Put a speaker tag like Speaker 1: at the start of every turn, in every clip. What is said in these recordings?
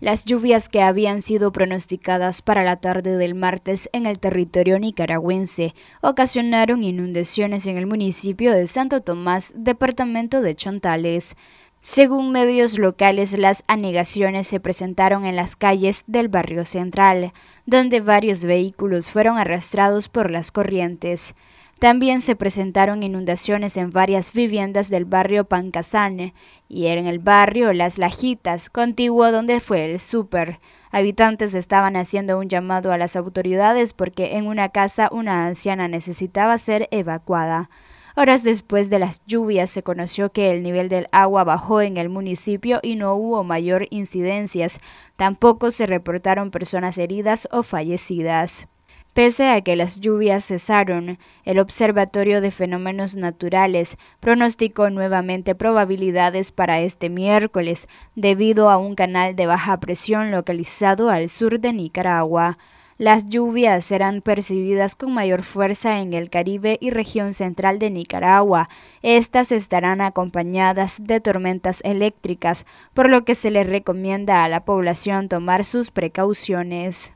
Speaker 1: Las lluvias que habían sido pronosticadas para la tarde del martes en el territorio nicaragüense ocasionaron inundaciones en el municipio de Santo Tomás, departamento de Chontales. Según medios locales, las anegaciones se presentaron en las calles del barrio central, donde varios vehículos fueron arrastrados por las corrientes. También se presentaron inundaciones en varias viviendas del barrio Pancasane y en el barrio Las Lajitas, contiguo donde fue el súper. Habitantes estaban haciendo un llamado a las autoridades porque en una casa una anciana necesitaba ser evacuada. Horas después de las lluvias se conoció que el nivel del agua bajó en el municipio y no hubo mayor incidencias. Tampoco se reportaron personas heridas o fallecidas. Pese a que las lluvias cesaron, el Observatorio de Fenómenos Naturales pronosticó nuevamente probabilidades para este miércoles debido a un canal de baja presión localizado al sur de Nicaragua. Las lluvias serán percibidas con mayor fuerza en el Caribe y región central de Nicaragua. Estas estarán acompañadas de tormentas eléctricas, por lo que se les recomienda a la población tomar sus precauciones.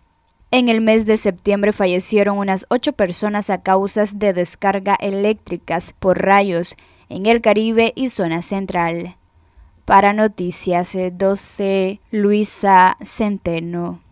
Speaker 1: En el mes de septiembre fallecieron unas ocho personas a causas de descarga eléctricas por rayos en el Caribe y zona central. Para Noticias 12, eh, Luisa Centeno.